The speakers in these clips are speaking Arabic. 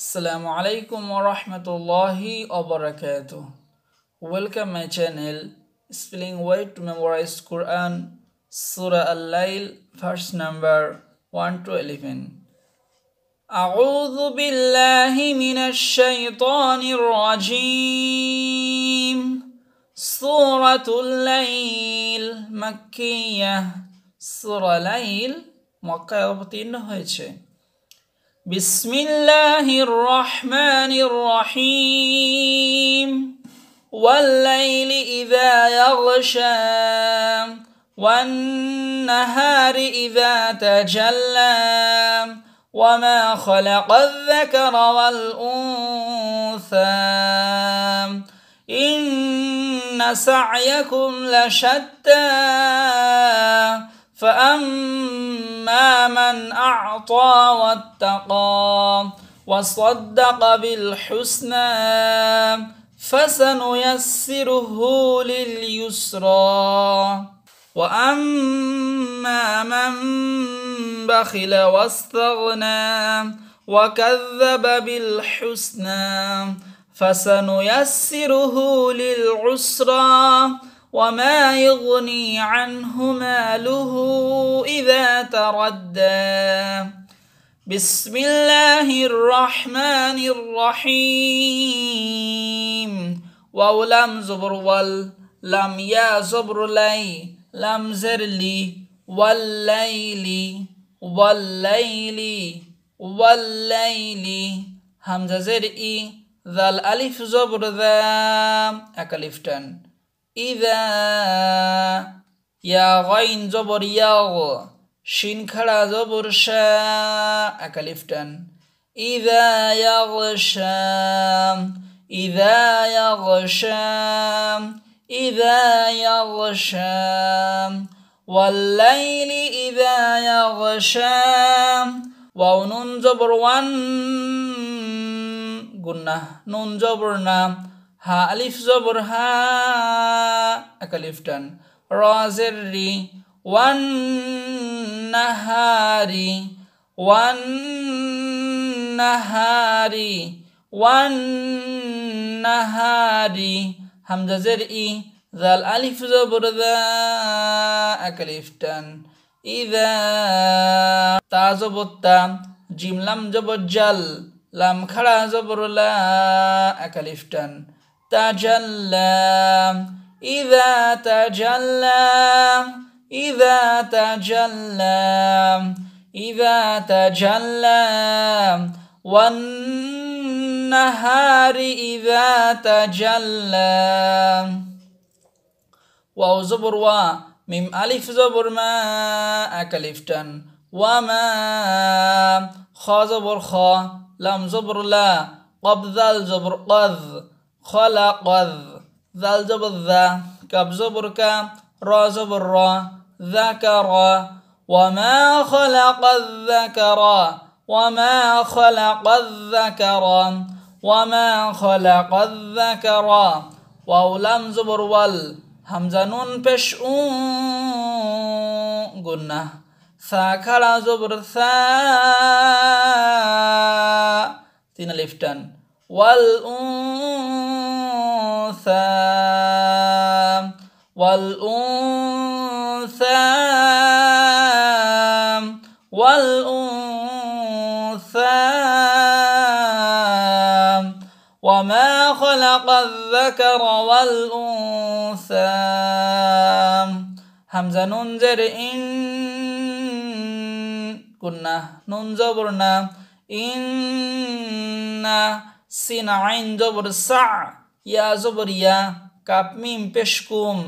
আসসালামু আলাইকুম রহমতুল্লাহি অবরাকাত welcome my channel spelling way to memorise Quran সুরা আল্লাইল first number one to eleven أعوذ بالله من الشيطان الرجيم سورة الليل مكية سورة ليل মক্কায় অবতীর্ণ হয়েছে بسم الله الرحمن الرحيم والليل إذا يغشى والنهار إذا تجلى وما خلق الذكر والأنثى إن سعيكم لشتى فأما من أعطى واتقى وصدق بالحسنى فسنيسره لليسرى وأما من بخل واستغنى وكذب بالحسنى فسنيسره للعسرى وما يغني عنه ماله إذا تردى بسم الله الرحمن الرحيم واو لم زبر وال لم يا زبر لي لم زر لي والليل والليل والليل همزة زر إي ذا الألف زبر ذا أكلفتن إذا يا غين زبر يغ شين كلا زبر شا أكلفتن إذا يغشى إذا يغشى إذا يغشى والليل إذا يغشى ونون زبر وان قلنا نون زبرنا হা আলিফ জবর হা একালিফ টান রাজের রি ওয়ান নাহারি ওয়ান নাহারি ওয়ান নাহারি হামজাজের ই জাল আলিফ জবর দা একালিফ টান ইদা তা জিমলাম জবর জাল লাম খাড়া জবরলা একালিফ টান تجلى إذا تجلى إذا تجلى إذا تجلى والنهار إذا تجلى واو زبر وا ميم ألف زبر ما أكلفتن وما خا زبر خا لم زبر لا قبضل زبر قذ خلق ذل جب ذا كب جبر كا را زبر را ذكر وما خلق الذكر وما خلق الذكر وما خلق الذكر وولم زبر وال همزه نون پش اون ثاكرا زبر ثا تين لیفتن والأنثى والأنثى والأنثى وما خلق الذكر والأنثى همزة ننزر إن كنا ننزبرنا إن সিন আইন জবর সা ইয়া জবর পেশকুম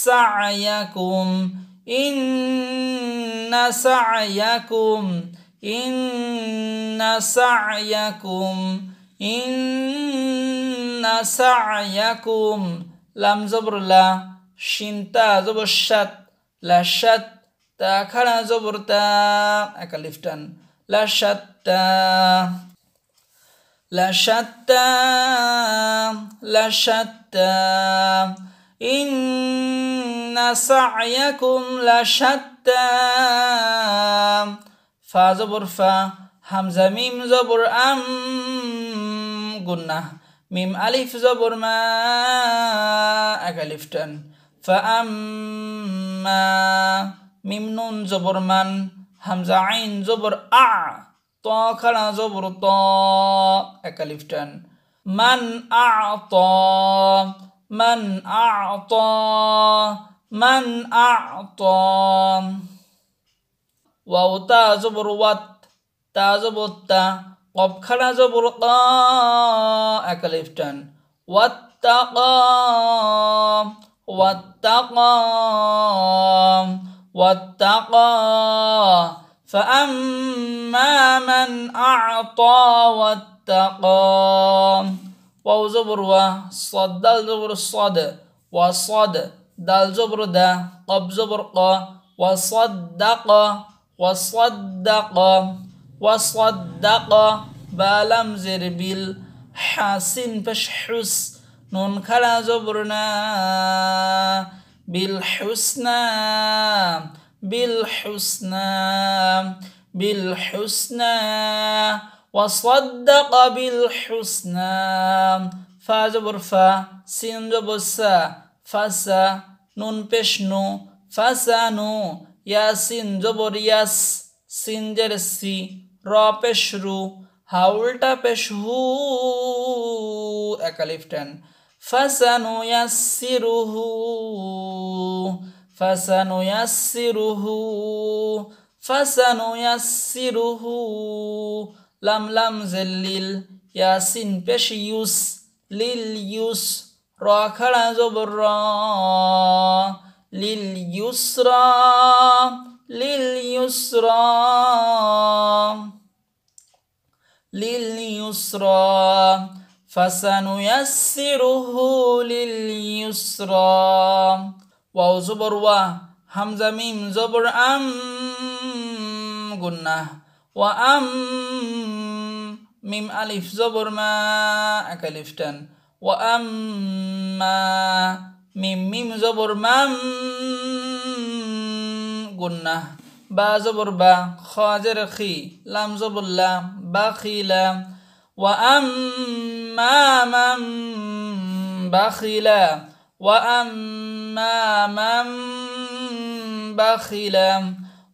সা আয়াকুম ইন্না সা আয়াকুম ইন্না সা আয়াকুম ইন্না সা আয়াকুম লাম জবর লা শিন্তা জবর সাত লাশাত তা খারা জবর তা একালিফটান লাশাত্তা لشتى لشتى إن سعيكم لشتى فا زبر فا همزة ميم زبر أم قلنا ميم ألف زبر ما أكلفتن فأما ميم نون زبر من همزة عين زبر أع طا خلا زبر طا أكاليف من أعطى من أعطى من أعطى واو تا زبر وات تا زبر تا قب خلا زبر قا أكاليف تن واتقى واتقى واتقى فأما من أعطى واتقى واو زبر و صد دال زبر و صد دال زبر دا قب زبر قا وصدق وصدق وصدق بالم زر بيل حاسين فش حس نون كلا زبرنا بالحسنى بالحسنى بالحسنى وصدق بالحسنى فاز برفا سين جبر فاسا نون بشنو فاسا نو يا سين جبر ياس سين جرسي را بشرو هاولتا بشهو أكاليفتن فاسا فسانو يسره فسنيسره فسنيسره لم لم زلل ياسين بشيوس لليوس راكلا زبرا لليسرى لليسرى لليسرى فسنيسره لليسرى واو زبر و همزه ميم زبر ام قلنا وأم ميم ألف زبر ما أكلفتن ما ميم ميم زبر مم قلنا با زبر با خاجر خي لام زبر لام ام وأما من بخيلا واما من بخل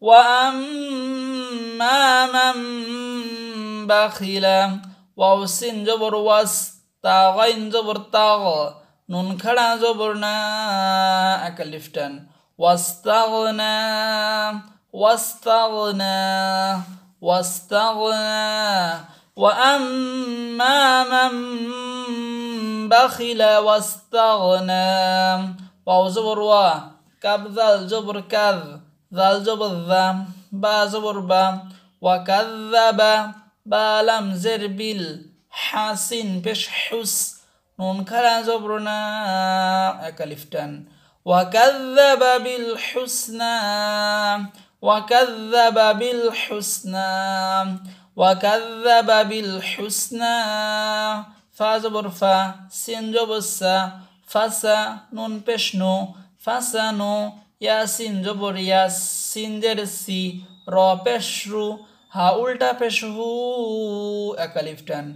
واما من بخل واو سين جبر واس تاغين جبر تاغ نون خڑا جبرنا اكلفتن واستغنى واستغنى واستغنى واما من بخل واستغنى واو زبر وا كب ذل جبر كذ ذل جبر ذا با زبر با وكذب با لم زر بل حسن بش حس نون كلا زبرنا أكلفتان وكذب بالحسنى وكذب بالحسنى وكذب بالحسنى ফা জবর ফা সিন জবর সা ফাসা নুন পেশ নু ফাসা নু ইয়াসিন জবর ইয়াস সিন জের সি র পেশ রু হা উল্টা পেশ হু একালিফ টান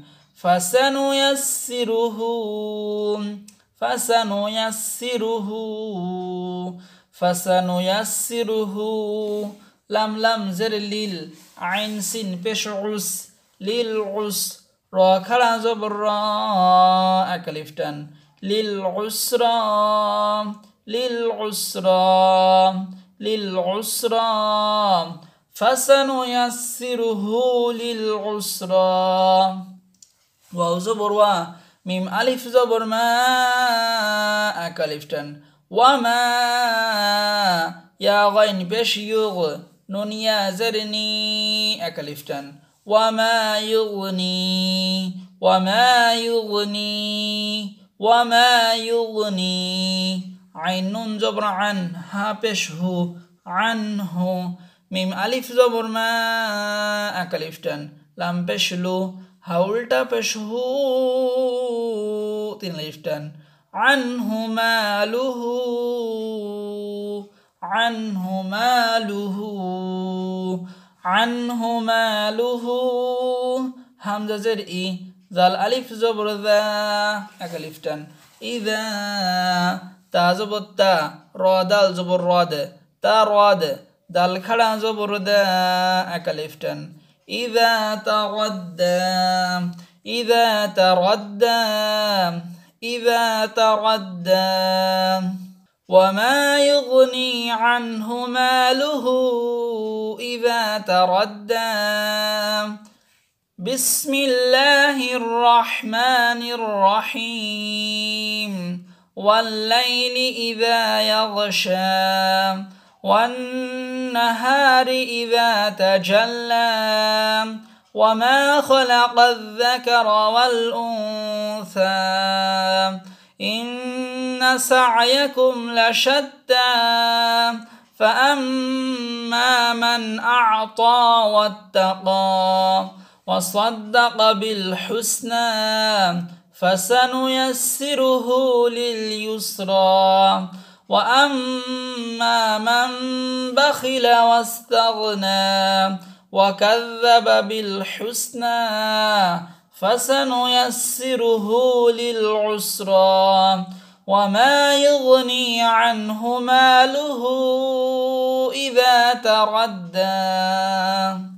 ফাসানু ইয়াসিরুহু ফাসানু ইয়াসিরুহু ফাসানু ইয়াসিরুহু লাম লাম জের লিল আইন সিন পেশ লিল উস راكرا زبرا كليفتن للعسرى للعسرى فسنو فسنيسره للعسرى واو زبر و ميم ألف زبر ما و وما يا غين بشيوغ نون يا زرني أكلفتن وما يغني وما يغني وما يغني عين نون جبر عن ها بشه عنه মিম আলিফ জবর মা আকালিফটান লাম পেশলু হাউলটা পেশহু তিন লিফটান আনহু মালুহু আনহু মালুহু عنه ماله همزة زر إي ذا الألف زبر ذا أكلفتن إذا تا زبر تا را دال زبر راد تا راد دال خدا زبر دا أكلفتن إذا تغدى إذا تغدى إذا تغدى وما يغني عنه ماله إذا تردى بسم الله الرحمن الرحيم والليل إذا يغشى والنهار إذا تجلى وما خلق الذكر والأنثى إن سعيكم لشتى فأما من أعطى واتقى وصدق بالحسنى فسنيسره لليسرى وأما من بخل واستغنى وكذب بالحسنى فسنيسره للعسرى وما يغني عنه ماله إذا تردى